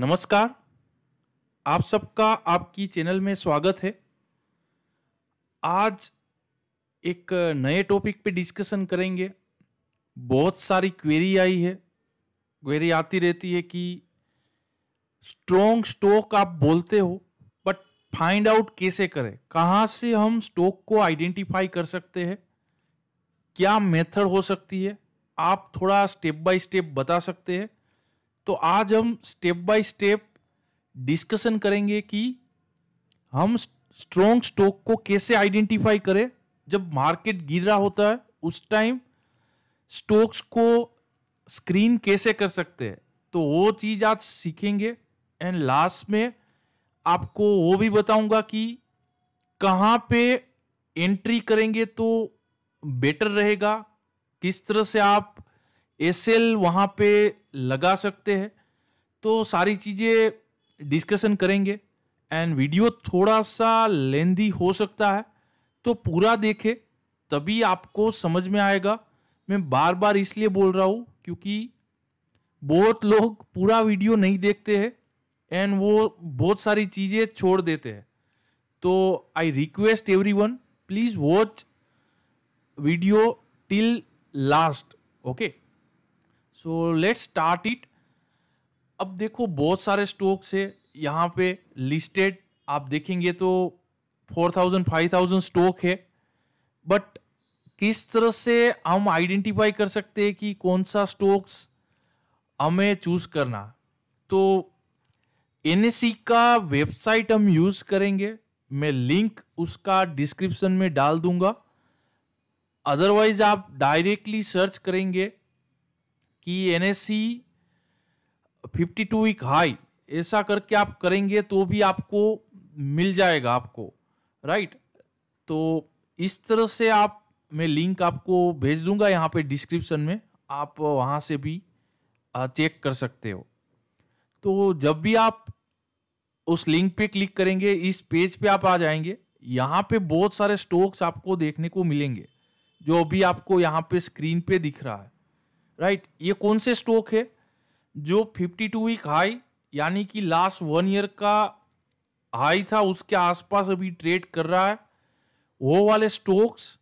नमस्कार आप सबका आपकी चैनल में स्वागत है आज एक नए टॉपिक पे डिस्कशन करेंगे बहुत सारी क्वेरी आई है क्वेरी आती रहती है कि स्ट्रोंग स्टॉक आप बोलते हो बट फाइंड आउट कैसे करें कहाँ से हम स्टॉक को आइडेंटिफाई कर सकते हैं क्या मेथड हो सकती है आप थोड़ा स्टेप बाय स्टेप बता सकते हैं तो आज हम स्टेप बाय स्टेप डिस्कशन करेंगे कि हम स्ट्रॉन्ग स्टॉक को कैसे आइडेंटिफाई करें जब मार्केट गिर रहा होता है उस टाइम स्टॉक्स को स्क्रीन कैसे कर सकते हैं तो वो चीज़ आज सीखेंगे एंड लास्ट में आपको वो भी बताऊंगा कि कहाँ पे एंट्री करेंगे तो बेटर रहेगा किस तरह से आप एस एल वहाँ पे लगा सकते हैं तो सारी चीज़ें डिस्कशन करेंगे एंड वीडियो थोड़ा सा लेंदी हो सकता है तो पूरा देखें तभी आपको समझ में आएगा मैं बार बार इसलिए बोल रहा हूँ क्योंकि बहुत लोग पूरा वीडियो नहीं देखते हैं एंड वो बहुत सारी चीज़ें छोड़ देते हैं तो I request everyone please watch video till last okay so let's start it अब देखो बहुत सारे स्टॉक्स है यहाँ पे लिस्टेड आप देखेंगे तो four thousand five thousand stock है बट किस तरह से हम आइडेंटिफाई कर सकते हैं कि कौन सा स्टॉक्स हमें चूज करना तो एन e का वेबसाइट हम यूज़ करेंगे मैं लिंक उसका डिस्क्रिप्शन में डाल दूंगा अदरवाइज आप डायरेक्टली सर्च करेंगे कि N S C fifty two week high ऐसा करके आप करेंगे तो भी आपको मिल जाएगा आपको राइट तो इस तरह से आप मैं लिंक आपको भेज दूंगा यहाँ पे डिस्क्रिप्शन में आप वहाँ से भी चेक कर सकते हो तो जब भी आप उस लिंक पे क्लिक करेंगे इस पेज पे आप आ जाएंगे यहाँ पे बहुत सारे स्टॉक्स आपको देखने को मिलेंगे जो अभी आपको यहाँ पे स्क्रीन पे दिख रहा है राइट ये कौन से स्टॉक है जो 52 वीक हाई यानी कि लास्ट वन ईयर का हाई था उसके आसपास अभी ट्रेड कर रहा है वो वाले स्टॉक्स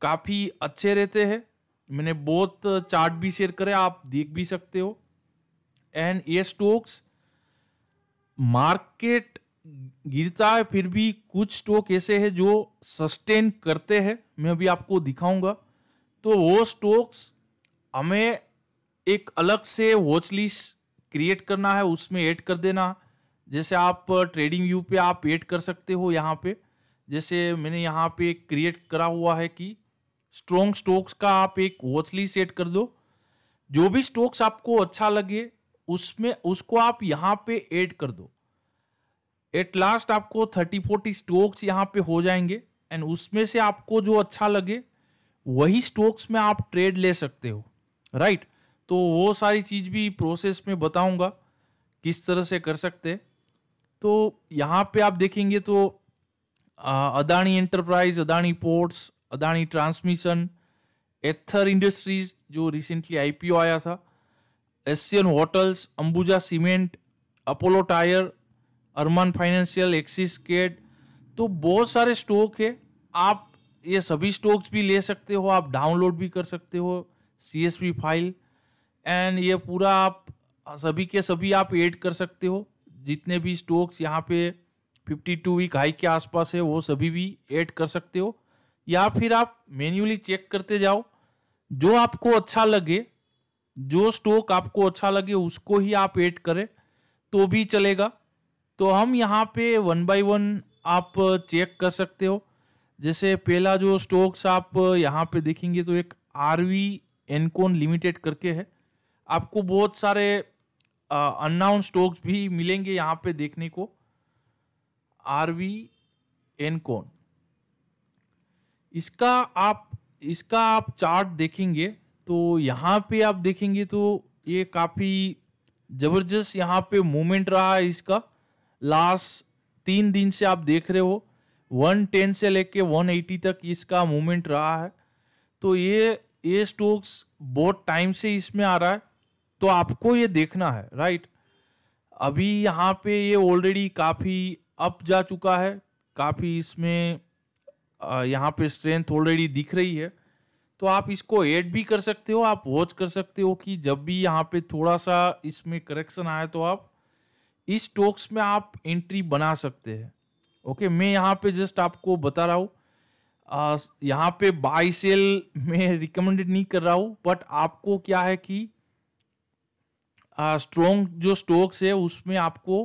काफ़ी अच्छे रहते हैं मैंने बहुत चार्ट भी शेयर करे आप देख भी सकते हो एंड ये स्टॉक्स मार्केट गिरता है फिर भी कुछ स्टॉक ऐसे हैं जो सस्टेन करते हैं मैं अभी आपको दिखाऊंगा तो वो स्टॉक्स हमें एक अलग से वॉच लिस्ट क्रिएट करना है उसमें ऐड कर देना जैसे आप ट्रेडिंग uh, व्यू पे आप ऐड कर सकते हो यहाँ पे जैसे मैंने यहाँ पे क्रिएट करा हुआ है कि स्ट्रोंग स्टॉक्स का आप एक वॉच लिस्ट ऐड कर दो जो भी स्टॉक्स आपको अच्छा लगे उसमें उसको आप यहाँ पे ऐड कर दो एट लास्ट आपको थर्टी फोर्टी स्टॉक्स यहाँ पे हो जाएंगे एंड उसमें से आपको जो अच्छा लगे वही स्टॉक्स में आप ट्रेड ले सकते हो राइट तो वो सारी चीज़ भी प्रोसेस में बताऊंगा किस तरह से कर सकते तो यहाँ पे आप देखेंगे तो Adani enterprise Adani ports Adani transmission Ather industries जो रिसेंटली आईपीओ आया था Asian hotels Ambuja cement Apollo tyre Arman financial Axis केड तो बहुत सारे स्टॉक है आप ये सभी स्टॉक्स भी ले सकते हो आप डाउनलोड भी कर सकते हो सी फाइल एंड ये पूरा आप सभी के सभी आप ऐड कर सकते हो जितने भी स्टॉक्स यहाँ पे 52 वीक हाई के आसपास है वो सभी भी ऐड कर सकते हो या फिर आप मैन्युअली चेक करते जाओ जो आपको अच्छा लगे जो स्टॉक आपको अच्छा लगे उसको ही आप ऐड करें तो भी चलेगा तो हम यहाँ पे वन बाय वन आप चेक कर सकते हो जैसे पहला जो स्टॉक्स आप यहाँ पे देखेंगे तो एक आर वी एनकोन लिमिटेड करके है आपको बहुत सारे अननाउन स्टॉक्स भी मिलेंगे यहाँ पे देखने को आर वी एनकोन इसका आप इसका आप चार्ट देखेंगे तो यहाँ पे आप देखेंगे तो ये काफ़ी ज़बरदस्त यहाँ पे मूवमेंट रहा है इसका लास्ट तीन दिन से आप देख रहे हो 110 से लेके 180 तक इसका मूवमेंट रहा है तो ये ये स्टोक्स बहुत टाइम से इसमें आ रहा है तो आपको ये देखना है राइट अभी यहाँ पे ये ऑलरेडी काफ़ी अप जा चुका है काफ़ी इसमें यहाँ पे स्ट्रेंथ ऑलरेडी दिख रही है तो आप इसको ऐड भी कर सकते हो आप वॉच कर सकते हो कि जब भी यहाँ पे थोड़ा सा इसमें करेक्शन आए तो आप इस स्टॉक्स में आप एंट्री बना सकते हैं ओके मैं यहाँ पे जस्ट आपको बता रहा हूँ यहाँ पे बाई सेल में रिकमेंडेड नहीं कर रहा हूँ बट आपको क्या है कि स्ट्रोंग जो स्टॉक्स है उसमें आपको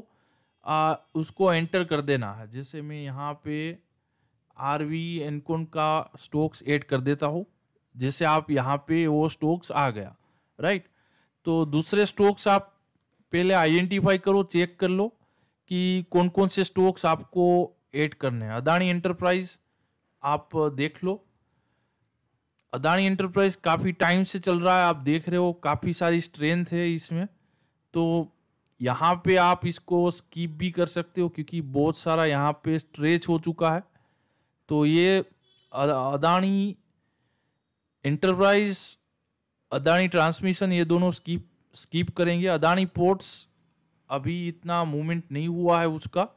आ, उसको एंटर कर देना है जैसे मैं यहाँ पे आर वी एनकोन का स्टॉक्स ऐड कर देता हूँ जैसे आप यहाँ पे वो स्टॉक्स आ गया राइट तो दूसरे स्टॉक्स आप पहले आइडेंटिफाई करो चेक कर लो कि कौन कौन से स्टॉक्स आपको ऐड करने हैं अदानी एंटरप्राइज़ आप देख लो अदानी एंटरप्राइज काफ़ी टाइम से चल रहा है आप देख रहे हो काफ़ी सारी स्ट्रेंथ है इसमें तो यहाँ पे आप इसको स्कीप भी कर सकते हो क्योंकि बहुत सारा यहाँ पे स्ट्रेच हो चुका है तो ये अदानी इंटरप्राइज अदानी ट्रांसमिशन ये दोनों स्कीप स्कीप करेंगे अदानी पोर्ट्स अभी इतना मूवमेंट नहीं हुआ है उसका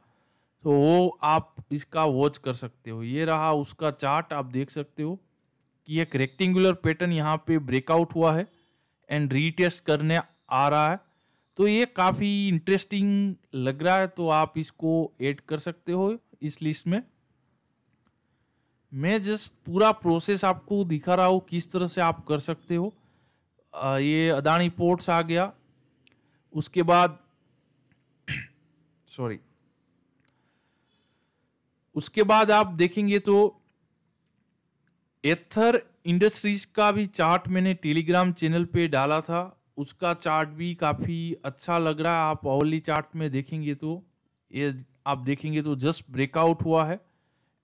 तो वो आप इसका वॉच कर सकते हो ये रहा उसका चार्ट आप देख सकते हो कि एक रेक्टेंगुलर पैटर्न यहाँ पे ब्रेकआउट हुआ है एंड रीटेस्ट करने आ रहा है तो ये काफ़ी इंटरेस्टिंग लग रहा है तो आप इसको ऐड कर सकते हो इस लिस्ट में मैं जस्ट पूरा प्रोसेस आपको दिखा रहा हूँ किस तरह से आप कर सकते हो आ, ये अदानी पोर्ट्स आ गया उसके बाद सॉरी उसके बाद आप देखेंगे तो एथर इंडस्ट्रीज का भी चार्ट मैंने टेलीग्राम चैनल पे डाला था उसका चार्ट भी काफ़ी अच्छा लग रहा है आप ऑवली चार्ट में देखेंगे तो ये आप देखेंगे तो जस्ट ब्रेकआउट हुआ है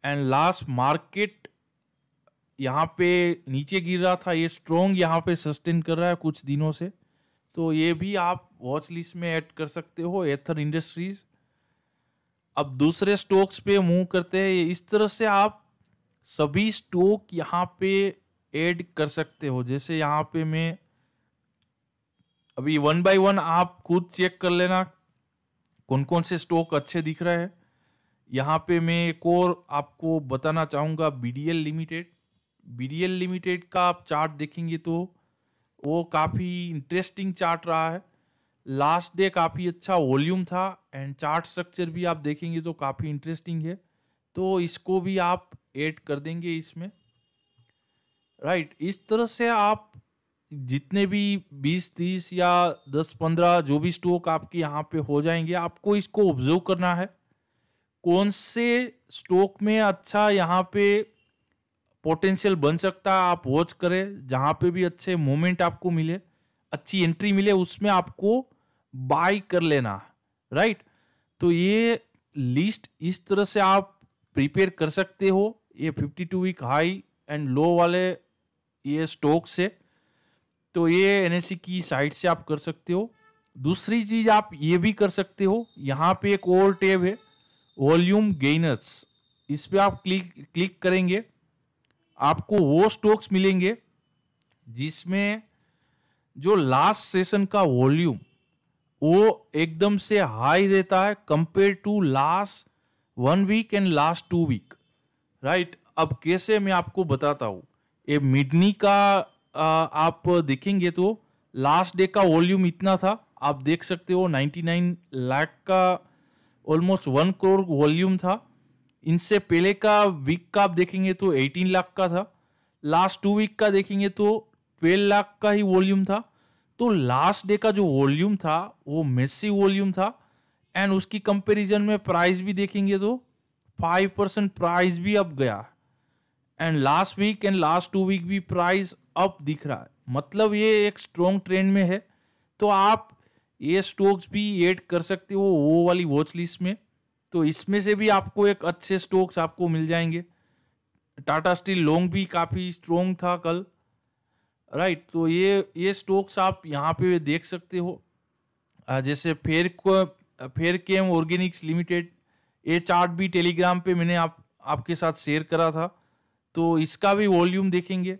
एंड लास्ट मार्केट यहाँ पे नीचे गिर रहा था ये स्ट्रोंग यहाँ पे सस्टेन कर रहा है कुछ दिनों से तो ये भी आप वॉच लिस्ट में ऐड कर सकते हो एथर इंडस्ट्रीज अब दूसरे स्टॉक्स पे मूव करते हैं इस तरह से आप सभी स्टॉक यहाँ पे ऐड कर सकते हो जैसे यहाँ पे मैं अभी वन बाय वन आप खुद चेक कर लेना कौन कौन से स्टॉक अच्छे दिख रहे हैं यहाँ पे मैं एक और आपको बताना चाहूँगा बी लिमिटेड बी लिमिटेड का आप चार्ट देखेंगे तो वो काफ़ी इंटरेस्टिंग चार्ट रहा है लास्ट डे काफ़ी अच्छा वॉल्यूम था एंड चार्ट स्ट्रक्चर भी आप देखेंगे तो काफ़ी इंटरेस्टिंग है तो इसको भी आप ऐड कर देंगे इसमें राइट right, इस तरह से आप जितने भी 20 30 या 10 15 जो भी स्टॉक आपके यहाँ पे हो जाएंगे आपको इसको ऑब्जर्व करना है कौन से स्टॉक में अच्छा यहाँ पे पोटेंशियल बन सकता है आप वॉच करें जहाँ पे भी अच्छे मोमेंट आपको मिले अच्छी एंट्री मिले उसमें आपको बाय कर लेना राइट तो ये लिस्ट इस तरह से आप प्रिपेयर कर सकते हो ये 52 वीक हाई एंड लो वाले ये स्टॉक से तो ये एन की साइट से आप कर सकते हो दूसरी चीज आप ये भी कर सकते हो यहाँ पे एक और टेब है वॉल्यूम गेनर्स इस पर आप क्लिक क्लिक करेंगे आपको वो स्टॉक्स मिलेंगे जिसमें जो लास्ट सेशन का वॉल्यूम वो एकदम से हाई रहता है compare to last one week and last two week right अब कैसे मैं आपको बताता हूँ ये मिडनी का आप देखेंगे तो लास्ट डे का वॉल्यूम इतना था आप देख सकते हो 99 लाख का ऑलमोस्ट वन करोड़ वॉल्यूम था इनसे पहले का वीक का आप देखेंगे तो 18 लाख का था लास्ट टू वीक का देखेंगे तो 12 लाख का ही वॉल्यूम था तो लास्ट डे का जो वॉल्यूम था वो मेसी वॉल्यूम था एंड उसकी कंपैरिजन में प्राइस भी देखेंगे तो फाइव परसेंट प्राइस भी अप गया and last week and last two week भी प्राइस अप दिख रहा है मतलब ये एक स्ट्रॉन्ग ट्रेंड में है तो आप ये स्टॉक्स भी ऐड कर सकते हो वो वाली वॉच लिस्ट में तो इसमें से भी आपको एक अच्छे स्टॉक्स आपको मिल जाएंगे टाटा स्टील लॉन्ग भी काफ़ी स्ट्रॉन्ग था कल राइट तो ये ये स्टोक्स आप यहाँ पे देख सकते हो जैसे फेर को फेयर केम ऑर्गेनिक्स लिमिटेड ये चार्ट भी टेलीग्राम पे मैंने आप आपके साथ शेयर करा था तो इसका भी वॉल्यूम देखेंगे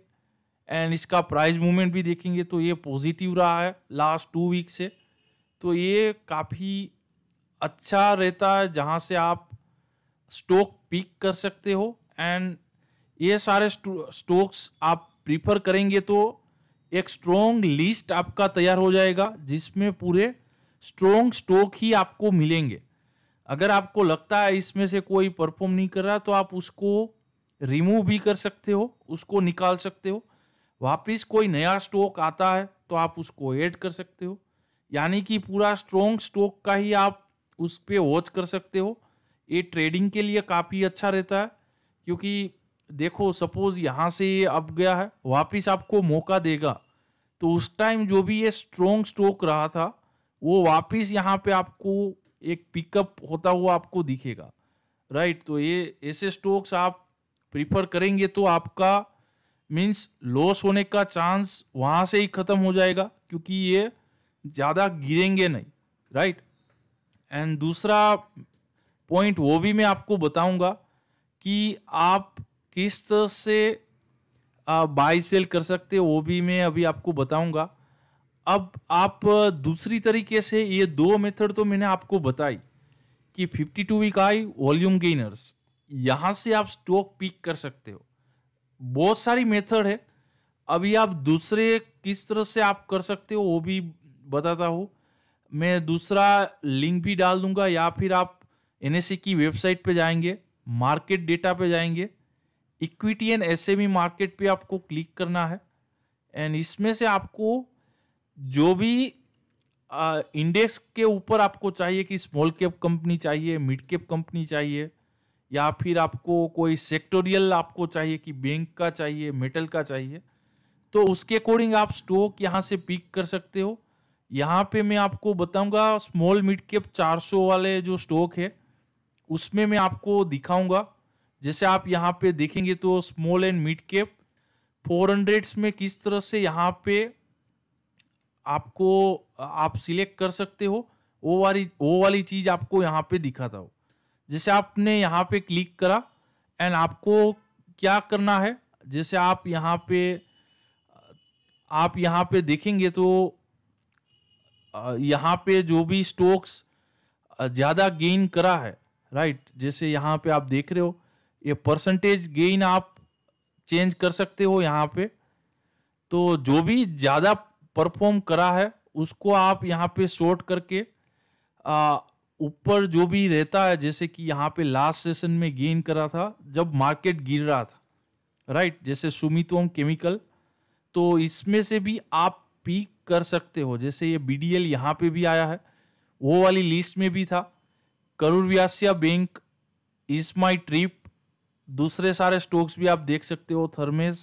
एंड इसका प्राइस मूवमेंट भी देखेंगे तो ये पॉजिटिव रहा है लास्ट टू वीक से तो ये काफ़ी अच्छा रहता है जहाँ से आप स्टॉक पिक कर सकते हो एंड ये सारे स्टॉक्स आप प्रीफर करेंगे तो एक स्ट्रोंग लिस्ट आपका तैयार हो जाएगा जिसमें पूरे स्ट्रोंग स्टॉक ही आपको मिलेंगे अगर आपको लगता है इसमें से कोई परफॉर्म नहीं कर रहा तो आप उसको रिमूव भी कर सकते हो उसको निकाल सकते हो वापस कोई नया स्टॉक आता है तो आप उसको ऐड कर सकते हो यानी कि पूरा स्ट्रोंग स्टॉक का ही आप उस पर वॉच कर सकते हो ये ट्रेडिंग के लिए काफ़ी अच्छा रहता है क्योंकि देखो सपोज यहाँ से ये अप गया है वापस आपको मौका देगा तो उस टाइम जो भी ये स्ट्रोंग स्ट्रोक रहा था वो वापस यहाँ पे आपको एक पिकअप होता हुआ आपको दिखेगा राइट तो ये ऐसे स्टोक्स आप प्रीफर करेंगे तो आपका मीन्स लॉस होने का चांस वहाँ से ही ख़त्म हो जाएगा क्योंकि ये ज़्यादा गिरेंगे नहीं राइट एंड दूसरा पॉइंट वो भी मैं आपको बताऊंगा कि आप किस तरह से बाई सेल कर सकते हो वो भी मैं अभी आपको बताऊंगा अब आप दूसरी तरीके से ये दो मेथड तो मैंने आपको बताई कि 52 वीक आई वॉल्यूम गेनर्स यहाँ से आप स्टॉक पिक कर सकते हो बहुत सारी मेथड है अभी आप दूसरे किस तरह से आप कर सकते हो वो भी बताता हूँ मैं दूसरा लिंक भी डाल दूंगा या फिर आप एन e की वेबसाइट पे जाएंगे मार्केट डेटा पे जाएंगे equity and M e market पे आपको क्लिक करना है एंड इसमें से आपको जो भी आ, इंडेक्स के ऊपर आपको चाहिए कि स्मॉल कैप कंपनी चाहिए मिड कैप कंपनी चाहिए या फिर आपको कोई सेक्टोरियल आपको चाहिए कि बैंक का चाहिए मेटल का चाहिए तो उसके अकॉर्डिंग आप स्टॉक यहाँ से पिक कर सकते हो यहाँ पे मैं आपको बताऊंगा स्मॉल मिड कैप 400 वाले जो स्टॉक है उसमें मैं आपको दिखाऊंगा जैसे आप यहाँ पे देखेंगे तो small and mid cap four hundreds में किस तरह से यहाँ पे आपको आप सिलेक्ट कर सकते हो वो वाली वो वाली चीज़ आपको यहाँ पे दिखाता हो जैसे आपने यहाँ पे क्लिक करा एंड आपको क्या करना है जैसे आप यहाँ पे आप यहाँ पे देखेंगे तो यहाँ पे जो भी स्टॉक्स ज़्यादा गेन करा है राइट जैसे यहाँ पे आप देख रहे हो ये परसेंटेज गेन आप चेंज कर सकते हो यहाँ पे तो जो भी ज़्यादा परफॉर्म करा है उसको आप यहाँ पे शॉर्ट करके ऊपर जो भी रहता है जैसे कि यहाँ पे लास्ट सेशन में गेन करा था जब मार्केट गिर रहा था राइट जैसे सुमितोम केमिकल तो इसमें से भी आप पीक कर सकते हो जैसे ये बी डी एल यहाँ पर भी आया है वो वाली लिस्ट में भी था Karur Vysya bank ease my trip दूसरे सारे स्टॉक्स भी आप देख सकते हो थर्मेस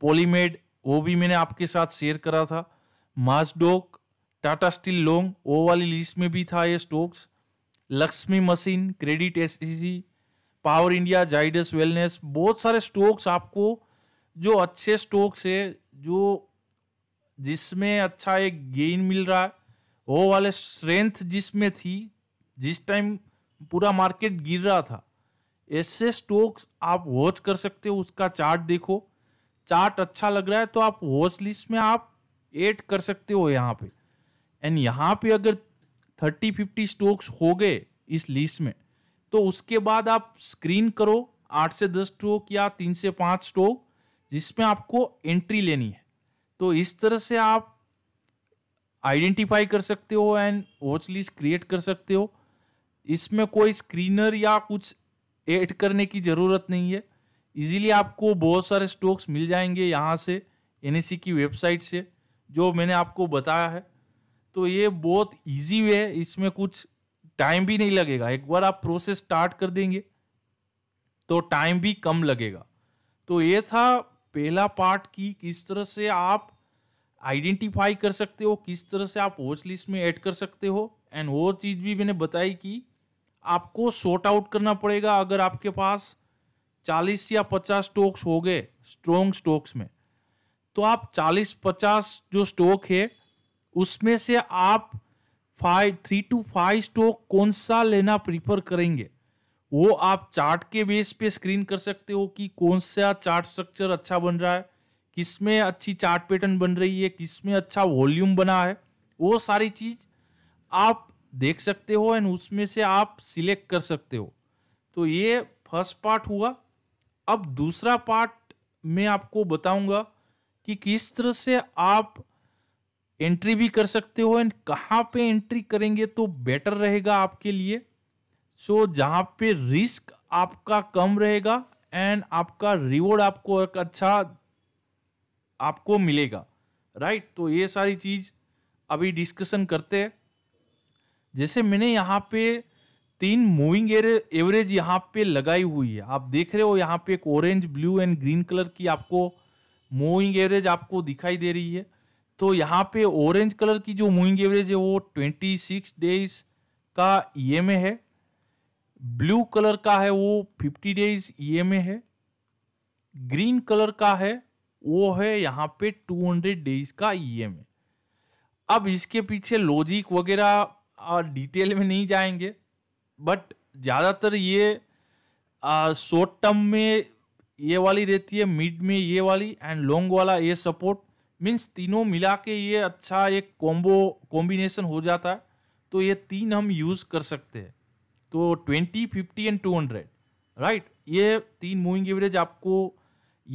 पोलीमेड वो भी मैंने आपके साथ शेयर करा था माजडोक टाटा स्टील लॉन्ग वो वाली लिस्ट में भी था ये stocks Lakshmi machine credit S e power India Zydus wellness बहुत सारे स्टॉक्स आपको जो अच्छे स्टॉक्स है जो जिसमें अच्छा एक गेन मिल रहा है वो वाले स्ट्रेंथ जिसमें थी जिस टाइम पूरा मार्केट गिर रहा था ऐसे स्टॉक्स आप वॉच कर सकते हो उसका चार्ट देखो चार्ट अच्छा लग रहा है तो आप वॉच लिस्ट में आप एड कर सकते हो यहाँ पे एंड यहाँ पे अगर थर्टी फिफ्टी स्टॉक्स हो गए इस लिस्ट में तो उसके बाद आप स्क्रीन करो आठ से दस स्टॉक या तीन से पाँच स्टॉक जिसमें आपको एंट्री लेनी है तो इस तरह से आप आइडेंटिफाई कर सकते हो एंड वॉच लिस्ट क्रिएट कर सकते हो इसमें कोई स्क्रीनर या कुछ एड करने की ज़रूरत नहीं है इजीली आपको बहुत सारे स्टॉक्स मिल जाएंगे यहाँ से एन की वेबसाइट से जो मैंने आपको बताया है तो ये बहुत इजी वे है इसमें कुछ टाइम भी नहीं लगेगा एक बार आप प्रोसेस स्टार्ट कर देंगे तो टाइम भी कम लगेगा तो ये था पहला पार्ट कि किस तरह से आप आइडेंटिफाई कर सकते हो किस तरह से आप वॉच लिस्ट में ऐड कर सकते हो एंड वो चीज़ भी मैंने बताई कि आपको शॉर्ट आउट करना पड़ेगा अगर आपके पास चालीस या पचास स्टॉक्स हो गए स्ट्रोंग स्टॉक्स में तो आप चालीस पचास जो स्टॉक है उसमें से आप five three to five stock कौन सा लेना प्रीफर करेंगे वो आप चार्ट के बेस पे स्क्रीन कर सकते हो कि कौन सा चार्ट स्ट्रक्चर अच्छा बन रहा है किसमें अच्छी चार्ट पैटर्न बन रही है किसमें अच्छा वॉल्यूम बना है वो सारी चीज़ आप देख सकते हो एंड उसमें से आप सिलेक्ट कर सकते हो तो ये फर्स्ट पार्ट हुआ अब दूसरा पार्ट मैं आपको बताऊंगा कि किस तरह से आप एंट्री भी कर सकते हो एंड कहाँ पे एंट्री करेंगे तो बेटर रहेगा आपके लिए सो so, जहाँ पे रिस्क आपका कम रहेगा एंड आपका रिवॉर्ड आपको एक अच्छा आपको मिलेगा राइट right? तो ये सारी चीज़ अभी डिस्कशन करते हैं जैसे मैंने यहाँ पे तीन मूविंग एवरेज यहाँ पे लगाई हुई है आप देख रहे हो यहाँ पे एक orange blue and green colour की आपको मूविंग एवरेज आपको दिखाई दे रही है तो यहाँ पे ऑरेंज कलर की जो मूविंग एवरेज है वो ट्वेंटी सिक्स डेज का ई एम ए है ब्लू कलर का है वो fifty days E M A है ग्रीन कलर का है वो है यहाँ पे टू हंड्रेड डेज का ई एम ए अब इसके पीछे लॉजिक वगैरह और डिटेल में नहीं जाएंगे बट ज़्यादातर ये शॉर्ट टर्म में ये वाली रहती है मिड में ये वाली एंड लॉन्ग वाला ये सपोर्ट मीन्स तीनों मिला के ये अच्छा एक कॉम्बो कॉम्बिनेशन हो जाता है तो ये तीन हम यूज़ कर सकते हैं तो twenty fifty and two hundred right ये तीन मूविंग एवरेज आपको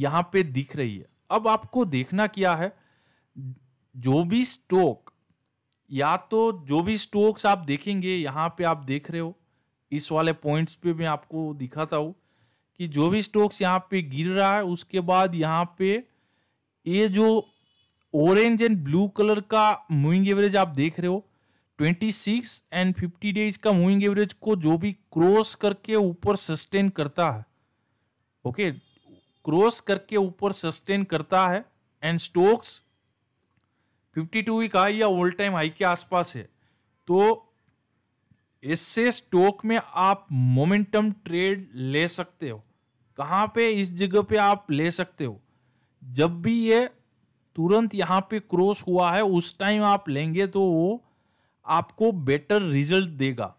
यहाँ पे दिख रही है अब आपको देखना क्या है जो भी स्टॉक या तो जो भी स्टोक्स आप देखेंगे यहाँ पे आप देख रहे हो इस वाले पॉइंट्स पे मैं आपको दिखाता हूँ कि जो भी स्टोक्स यहाँ पे गिर रहा है उसके बाद यहाँ पे ये जो ऑरेंज एंड ब्लू कलर का मूविंग एवरेज आप देख रहे हो 26 एंड 50 डेज का मूविंग एवरेज को जो भी क्रॉस करके ऊपर सस्टेन करता है ओके क्रॉस करके ऊपर सस्टेन करता है and stocks fifty two week high या ऑल टाइम हाई के आसपास है तो इससे स्टॉक में आप मोमेंटम ट्रेड ले सकते हो कहाँ पे इस जगह पे आप ले सकते हो जब भी ये तुरंत यहाँ पे क्रॉस हुआ है उस टाइम आप लेंगे तो वो आपको बेटर रिजल्ट देगा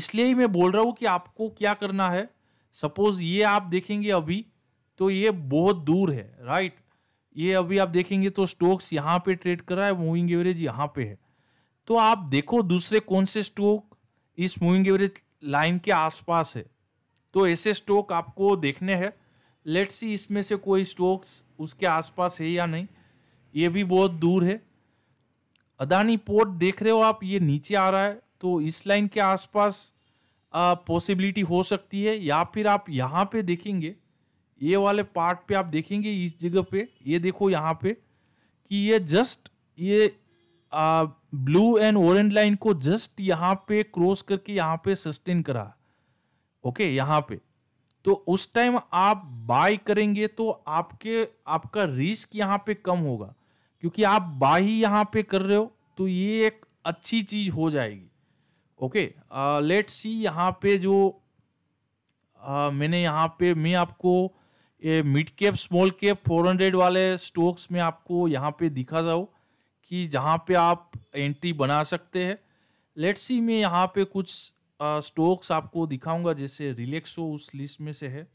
इसलिए ही मैं बोल रहा हूँ कि आपको क्या करना है सपोज ये आप देखेंगे अभी तो ये बहुत दूर है राइट ये अभी आप देखेंगे तो स्टोक्स यहाँ पे ट्रेड कर रहा है मूविंग एवरेज यहाँ पे है तो आप देखो दूसरे कौन से स्टोक इस मूविंग एवरेज लाइन के आसपास है तो ऐसे स्टोक आपको देखने हैं लेट्स सी इसमें से कोई स्टोक्स उसके आसपास है या नहीं ये भी बहुत दूर है अदानी पोर्ट देख रहे हो आप ये नीचे आ रहा है तो इस लाइन के आसपास पॉसिबिलिटी हो सकती है या फिर आप यहाँ पे देखेंगे ये वाले पार्ट पे आप देखेंगे इस जगह पे ये देखो यहाँ पे कि ये जस्ट ये आ, ब्लू एंड ऑरेंज लाइन को जस्ट यहाँ पे क्रॉस करके यहाँ पे सस्टेन करा ओके यहाँ पे तो उस टाइम आप बाय करेंगे तो आपके आपका रिस्क यहाँ पे कम होगा क्योंकि आप बाय ही यहाँ पे कर रहे हो तो ये एक अच्छी चीज़ हो जाएगी ओके लेट्स सी यहाँ पे जो आ, मैंने यहाँ पे मैं आपको ये mid cap small cap hundred वाले स्टॉक्स में आपको यहाँ पे दिखा रहा कि जहाँ पे आप एंट्री बना सकते हैं लेट्स सी मैं यहाँ पे कुछ स्टॉक्स आपको दिखाऊंगा जैसे रिलैक्सो उस लिस्ट में से है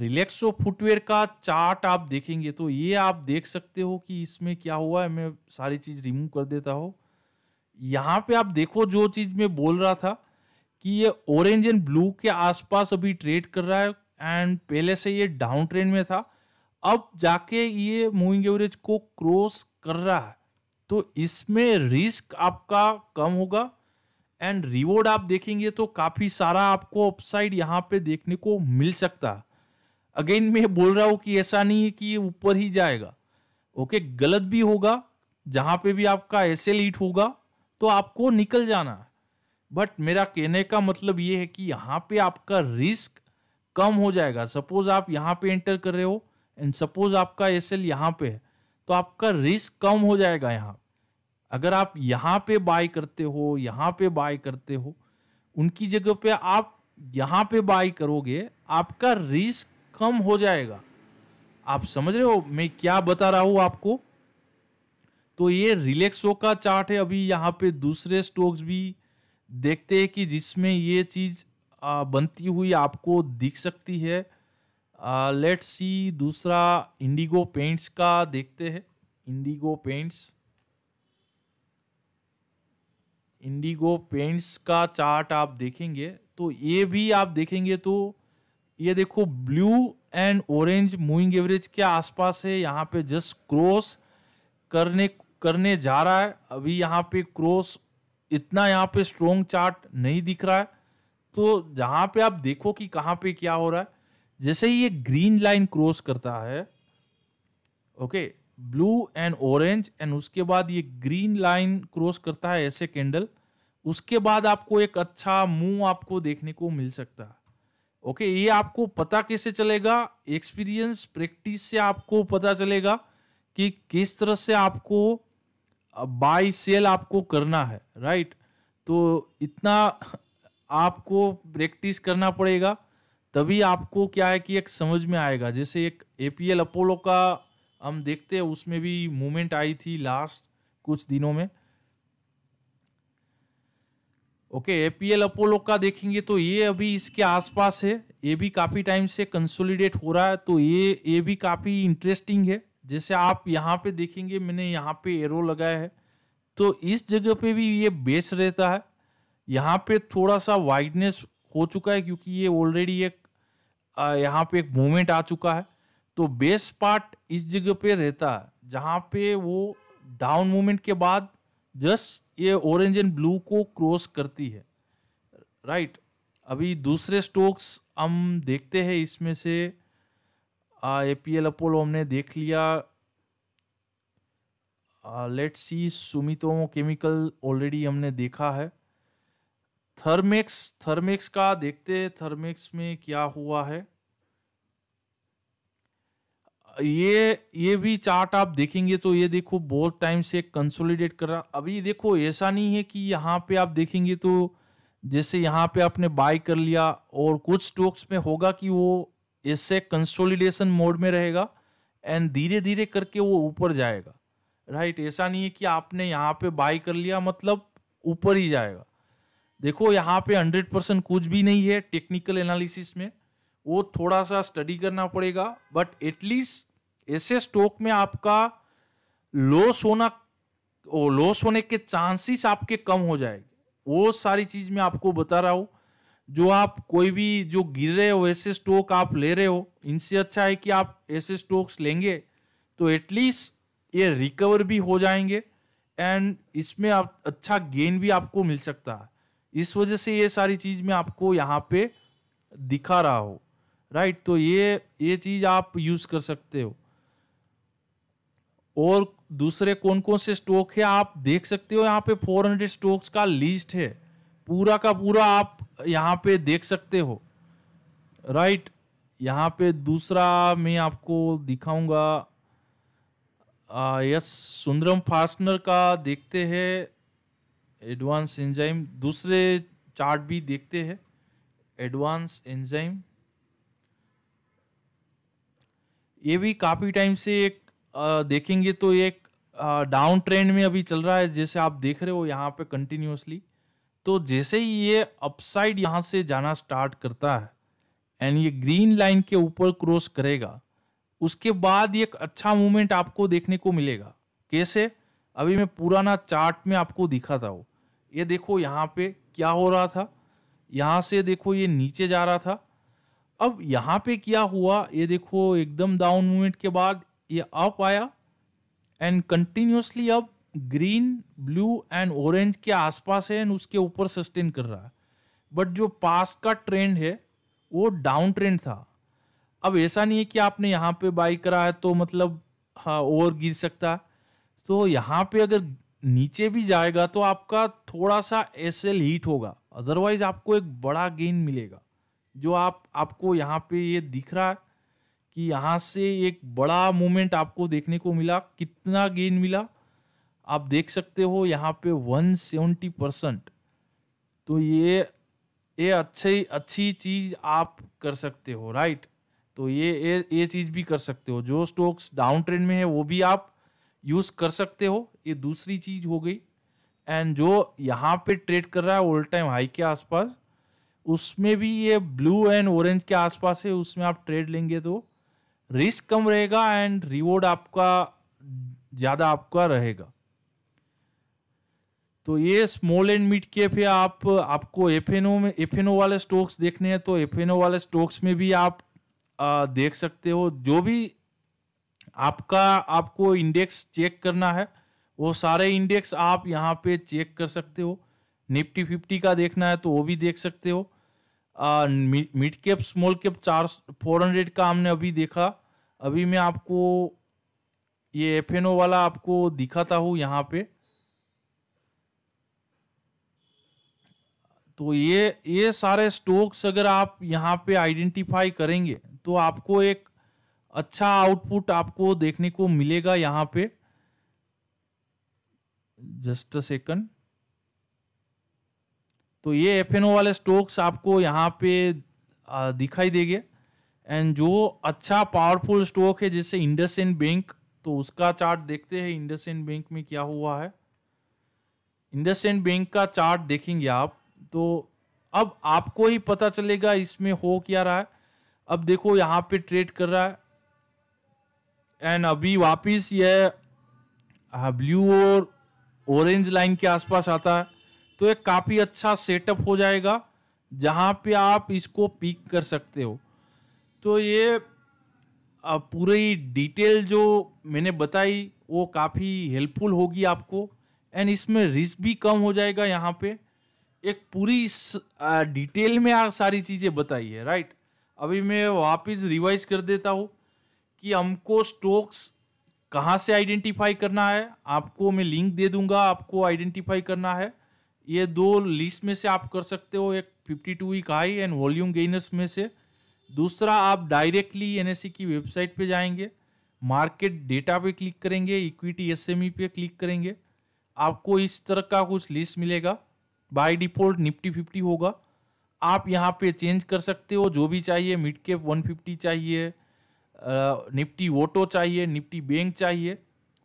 रिलैक्सो फुटवेयर का चार्ट आप देखेंगे तो ये आप देख सकते हो कि इसमें क्या हुआ है मैं सारी चीज़ रिमूव कर देता हूँ यहाँ पे आप देखो जो चीज़ मैं बोल रहा था कि ये ऑरेंज एंड ब्लू के आसपास अभी ट्रेड कर रहा है एंड पहले से ये डाउन ट्रेंड में था अब जाके ये मूविंग एवरेज को क्रॉस कर रहा है तो इसमें रिस्क आपका कम होगा एंड रिवॉर्ड आप देखेंगे तो काफ़ी सारा आपको अपसाइड यहाँ पे देखने को मिल सकता अगेन मैं बोल रहा हूँ कि ऐसा नहीं है कि ये ऊपर ही जाएगा ओके गलत भी होगा जहाँ पे भी आपका ऐसे लीट होगा तो आपको निकल जाना है बट मेरा कहने का मतलब ये है कि यहाँ पे आपका रिस्क कम हो जाएगा सपोज आप यहाँ पे एंटर कर रहे हो एंड सपोज आपका एस एल यहाँ पे है तो आपका रिस्क कम हो जाएगा यहाँ अगर आप यहाँ पे बाय करते हो यहाँ पे बाय करते हो उनकी जगह पे आप यहाँ पे बाय करोगे आपका रिस्क कम हो जाएगा आप समझ रहे हो मैं क्या बता रहा हूँ आपको तो ये रिलेक्सो का चार्ट है अभी यहाँ पे दूसरे स्टॉक्स भी देखते हैं कि जिसमें ये चीज़ बनती हुई आपको दिख सकती है लेट्स सी दूसरा इंडिगो पेंट्स का देखते हैं इंडिगो पेंट्स इंडिगो पेंट्स का चार्ट आप देखेंगे तो ये भी आप देखेंगे तो ये देखो blue and orange moving average के आसपास है यहाँ पे जस्ट क्रॉस करने करने जा रहा है अभी यहाँ पे क्रॉस इतना यहाँ पे स्ट्रोंग चार्ट नहीं दिख रहा है तो जहां पे आप देखो कि कहां पे क्या हो रहा है जैसे ही ये ग्रीन लाइन क्रॉस करता है okay blue and orange and उसके बाद ये ग्रीन लाइन क्रॉस करता है ऐसे कैंडल उसके बाद आपको एक अच्छा मुंह आपको देखने को मिल सकता है ओके ये आपको पता कैसे चलेगा एक्सपीरियंस प्रैक्टिस से आपको पता चलेगा कि किस तरह से आपको बाय uh, सेल आपको करना है राइट तो इतना आपको प्रैक्टिस करना पड़ेगा तभी आपको क्या है कि एक समझ में आएगा जैसे एक एपीएल अपोलो का हम देखते हैं उसमें भी मूवमेंट आई थी लास्ट कुछ दिनों में ओके एपीएल अपोलो का देखेंगे तो ये अभी इसके आसपास है ये भी काफ़ी टाइम से कंसोलिडेट हो रहा है तो ये ये भी काफ़ी इंटरेस्टिंग है जैसे आप यहाँ पे देखेंगे मैंने यहाँ पे एरो लगाया है तो इस जगह पे भी ये बेस रहता है यहाँ पे थोड़ा सा वाइडनेस हो चुका है क्योंकि ये ऑलरेडी एक यहाँ पे एक मूवमेंट आ चुका है तो बेस पार्ट इस जगह पे रहता है जहाँ पे वो डाउन मूवमेंट के बाद जस्ट ये ऑरेंज एंड ब्लू को क्रॉस करती है राइट अभी दूसरे स्टॉक्स हम देखते हैं इसमें से ए पी एल अपोलो हमने देख लिया let's see Sumitomo chemical already हमने देखा है थर्मेक्स थर्मेक्स का देखते हैं थर्मेक्स में क्या हुआ है ये ये भी चार्ट आप देखेंगे तो ये देखो बहुत टाइम से कंसोलिडेट कर रहा अभी देखो ऐसा नहीं है कि यहाँ पे आप देखेंगे तो जैसे यहाँ पे आपने बाय कर लिया और कुछ स्टॉक्स में होगा कि वो ऐसे कंसोलिडेशन मोड में रहेगा एंड धीरे धीरे करके वो ऊपर जाएगा राइट ऐसा नहीं है कि आपने यहाँ पे बाय कर लिया मतलब ऊपर ही जाएगा देखो यहाँ पे हंड्रेड परसेंट कुछ भी नहीं है टेक्निकल एनालिसिस में वो थोड़ा सा स्टडी करना पड़ेगा बट एटलीस्ट ऐसे स्टॉक में आपका लॉस होना लॉस होने के चांसेस आपके कम हो जाएंगे वो सारी चीज मैं आपको बता रहा हूँ जो आप कोई भी जो गिर रहे हो ऐसे स्टॉक आप ले रहे हो इनसे अच्छा है कि आप ऐसे स्टॉक्स लेंगे तो एटलीस्ट ये रिकवर भी हो जाएंगे एंड इसमें आप अच्छा गेन भी आपको मिल सकता है इस वजह से ये सारी चीज़ में आपको यहाँ पे दिखा रहा हो राइट तो ये ये चीज़ आप यूज़ कर सकते हो और दूसरे कौन कौन से स्टॉक है आप देख सकते हो यहाँ पे 400 स्टॉक्स का लिस्ट है पूरा का पूरा आप यहाँ पे देख सकते हो राइट यहाँ पे दूसरा मैं आपको दिखाऊंगा यस सुंदरम फास्टनर का देखते हैं एडवांस एंजाइम दूसरे चार्ट भी देखते हैं एडवांस एंजाइम ये भी काफ़ी टाइम से एक देखेंगे तो एक डाउन ट्रेंड में अभी चल रहा है जैसे आप देख रहे हो यहाँ पे कंटिन्यूसली तो जैसे ही ये अपसाइड यहाँ से जाना स्टार्ट करता है एंड ये ग्रीन लाइन के ऊपर क्रॉस करेगा उसके बाद एक अच्छा मूवमेंट आपको देखने को मिलेगा कैसे अभी मैं पुराना चार्ट में आपको दिखा था वो ये देखो यहाँ पे क्या हो रहा था यहाँ से देखो ये नीचे जा रहा था अब यहाँ पे क्या हुआ ये देखो एकदम डाउन मूवमेंट के बाद ये अप आया एंड कंटिन्यूसली अब ग्रीन ब्लू एंड ऑरेंज के आसपास है एंड उसके ऊपर सस्टेन कर रहा है बट जो पास का ट्रेंड है वो डाउन ट्रेंड था अब ऐसा नहीं है कि आपने यहाँ पे बाई करा है तो मतलब हाँ ओवर गिर सकता है तो यहाँ पे अगर नीचे भी जाएगा तो आपका थोड़ा सा एस एल हीट होगा अदरवाइज आपको एक बड़ा गेन मिलेगा जो आप आपको यहाँ पे ये दिख रहा है कि यहाँ से एक बड़ा मोमेंट आपको देखने को मिला कितना गेन मिला आप देख सकते हो यहाँ पे 170 परसेंट तो ये ये अच्छी अच्छी चीज़ आप कर सकते हो राइट तो ये ये ये चीज़ भी कर सकते हो जो स्टॉक्स डाउन ट्रेंड में है वो भी आप यूज कर सकते हो ये दूसरी चीज हो गई एंड जो यहाँ पे ट्रेड कर रहा है ओल्ड टाइम हाई के आसपास उसमें भी ये ब्लू एंड ऑरेंज के आसपास है उसमें आप ट्रेड लेंगे तो रिस्क कम रहेगा एंड रिवॉर्ड आपका ज़्यादा आपका रहेगा तो ये स्मॉल एंड मिड कैप है आप आपको एफ में एफ वाले स्टॉक्स देखने हैं तो एफ वाले स्टॉक्स में भी आप आ, देख सकते हो जो भी आपका आपको इंडेक्स चेक करना है वो सारे इंडेक्स आप यहाँ पे चेक कर सकते हो निफ्टी फिफ्टी का देखना है तो वो भी देख सकते हो मिड कैप स्मॉल कैप चार फोर हंड्रेड का हमने अभी देखा अभी मैं आपको ये एफ वाला आपको दिखाता हूँ यहाँ पे तो ये ये सारे स्टॉक्स अगर आप यहाँ पे आइडेंटिफाई करेंगे तो आपको एक अच्छा आउटपुट आपको देखने को मिलेगा यहाँ पे जस्ट अ सेकंड तो ये एफ वाले स्टोक्स आपको यहाँ पे दिखाई देंगे एंड जो अच्छा पावरफुल स्टॉक है जैसे एंड बैंक तो उसका चार्ट देखते हैं एंड बैंक में क्या हुआ है एंड बैंक का चार्ट देखेंगे आप तो अब आपको ही पता चलेगा इसमें हो क्या रहा है अब देखो यहाँ पे ट्रेड कर रहा है एंड अभी वापस ये ब्लू और ऑरेंज लाइन के आसपास आता है तो एक काफ़ी अच्छा सेटअप हो जाएगा जहाँ पे आप इसको पिक कर सकते हो तो ये पूरी डिटेल जो मैंने बताई वो काफ़ी हेल्पफुल होगी आपको एंड इसमें रिस्क भी कम हो जाएगा यहाँ पे एक पूरी डिटेल में आ सारी चीज़ें बताई है राइट अभी मैं वापस रिवाइज कर देता हूँ कि हमको स्टोक्स कहाँ से आइडेंटिफाई करना है आपको मैं लिंक दे दूंगा आपको आइडेंटिफाई करना है ये दो लिस्ट में से आप कर सकते हो एक fifty two week high and volume gainers में से दूसरा आप डायरेक्टली एन e की वेबसाइट पे जाएंगे मार्केट डेटा पे क्लिक करेंगे इक्विटी एस e पे क्लिक करेंगे आपको इस तरह का कुछ लिस्ट मिलेगा बाय डिफ़ॉल्ट निफ्टी फिफ्टी होगा आप यहाँ पे चेंज कर सकते हो जो भी चाहिए मिड कैप वन फिफ्टी चाहिए निफ्टी ऑटो चाहिए निफ्टी बैंक चाहिए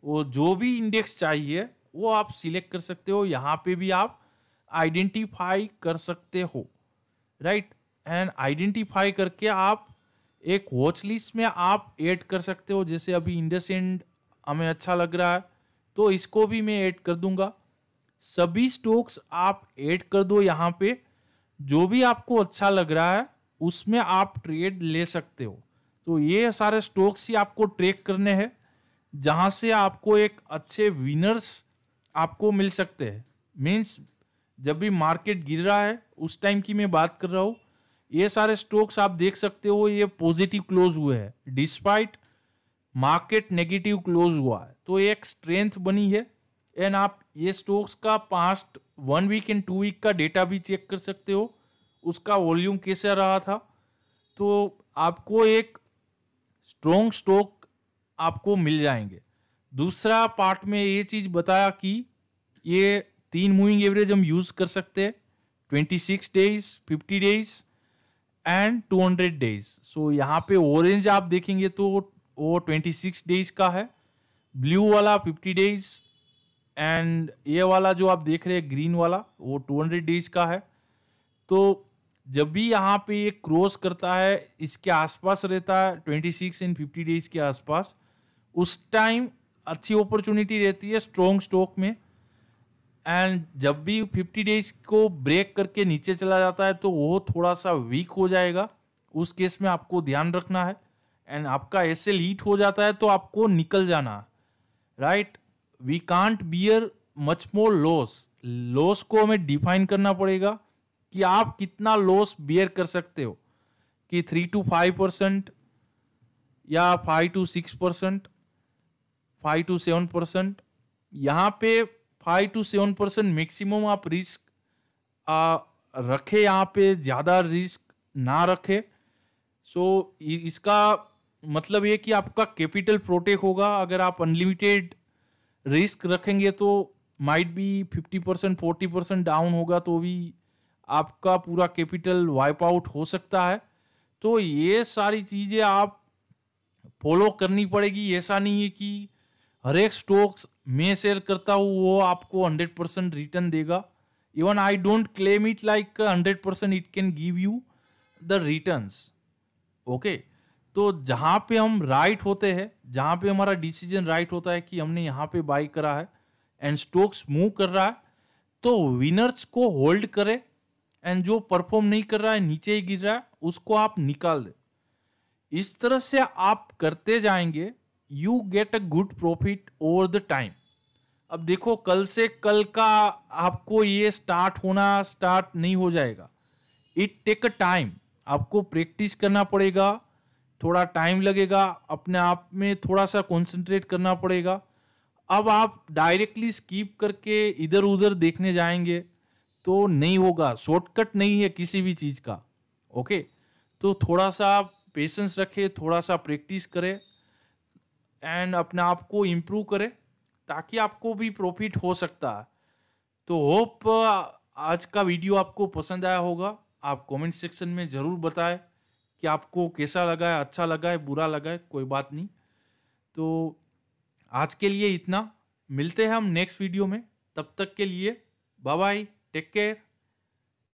वो जो भी इंडेक्स चाहिए वो आप सिलेक्ट कर सकते हो यहाँ पे भी आप आइडेंटिफाई कर सकते हो राइट एंड आइडेंटिफाई करके आप एक वॉच लिस्ट में आप ऐड कर सकते हो जैसे अभी इंडस एंड हमें अच्छा लग रहा है तो इसको भी मैं ऐड कर दूंगा सभी स्टॉक्स आप ऐड कर दो यहाँ पे जो भी आपको अच्छा लग रहा है उसमें आप ट्रेड ले सकते हो तो ये सारे स्टॉक्स ही आपको ट्रेक करने हैं जहाँ से आपको एक अच्छे विनर्स आपको मिल सकते हैं मीन्स जब भी मार्केट गिर रहा है उस टाइम की मैं बात कर रहा हूँ ये सारे स्टॉक्स आप देख सकते हो ये पॉजिटिव क्लोज हुए हैं डिस्पाइट मार्केट नेगेटिव क्लोज हुआ है तो एक स्ट्रेंथ बनी है एंड आप ये स्टॉक्स का past one week and two week का डेटा भी चेक कर सकते हो उसका वॉल्यूम कैसा रहा था तो आपको एक स्ट्रोंग स्टॉक आपको मिल जाएंगे दूसरा पार्ट में ये चीज़ बताया कि ये तीन मूविंग एवरेज हम यूज़ कर सकते हैं twenty six days fifty days and two hundred days so यहाँ पे ऑरेंज आप देखेंगे तो वो ट्वेंटी सिक्स डेज का है ब्लू वाला फिफ्टी डेज एंड ये वाला जो आप देख रहे हैं ग्रीन वाला वो टू हंड्रेड डेज का है तो जब भी यहाँ पे ये क्रॉस करता है इसके आसपास रहता है twenty six and fifty days के आसपास उस टाइम अच्छी अपॉर्चुनिटी रहती है स्ट्रॉन्ग स्टॉक में एंड जब भी फिफ्टी डेज को ब्रेक करके नीचे चला जाता है तो वो थोड़ा सा वीक हो जाएगा उस केस में आपको ध्यान रखना है एंड आपका एस एल हीट हो जाता है तो आपको निकल जाना right we can't bear much more loss loss को हमें डिफाइन करना पड़ेगा कि आप कितना लॉस बियर कर सकते हो कि थ्री टू फाइव परसेंट या five to six percent five to seven percent यहाँ पे five to seven percent maximum आप रिस्क रखें यहाँ पे ज़्यादा रिस्क ना रखे सो so, इसका मतलब ये कि आपका कैपिटल प्रोटेक्ट होगा अगर आप अनलिमिटेड रिस्क रखेंगे तो माइट भी fifty percent forty percent down होगा तो भी आपका पूरा कैपिटल वाइप आउट हो सकता है तो ये सारी चीज़ें आप फॉलो करनी पड़ेगी ऐसा नहीं है कि हर एक स्टॉक्स मैं शेयर करता हूँ वो आपको हंड्रेड परसेंट रिटर्न देगा even I don't claim it like hundred percent it can give you the returns okay तो जहाँ पे हम राइट right होते हैं जहाँ पे हमारा डिसीजन राइट right होता है कि हमने यहाँ पे बाई करा है एंड स्टॉक्स मूव कर रहा है तो विनर्स को होल्ड करें एंड जो परफॉर्म नहीं कर रहा है नीचे ही गिर रहा है उसको आप निकाल दें इस तरह से आप करते जाएंगे you get a good profit over the time अब देखो कल से कल का आपको ये स्टार्ट होना स्टार्ट नहीं हो जाएगा इट टेक अ टाइम आपको प्रैक्टिस करना पड़ेगा थोड़ा टाइम लगेगा अपने आप में थोड़ा सा कॉन्सेंट्रेट करना पड़ेगा अब आप डायरेक्टली स्कीप करके इधर उधर देखने जाएंगे तो नहीं होगा शॉर्टकट नहीं है किसी भी चीज़ का ओके तो थोड़ा सा पेशेंस रखें थोड़ा सा प्रैक्टिस करें एंड अपने आप को इम्प्रूव करें ताकि आपको भी प्रॉफिट हो सकता है तो होप आज का वीडियो आपको पसंद आया होगा आप कमेंट सेक्शन में ज़रूर बताएं कि आपको कैसा लगा है अच्छा लगा है बुरा लगा है कोई बात नहीं तो आज के लिए इतना मिलते हैं हम नेक्स्ट वीडियो में तब तक के लिए बाय बाय Take care.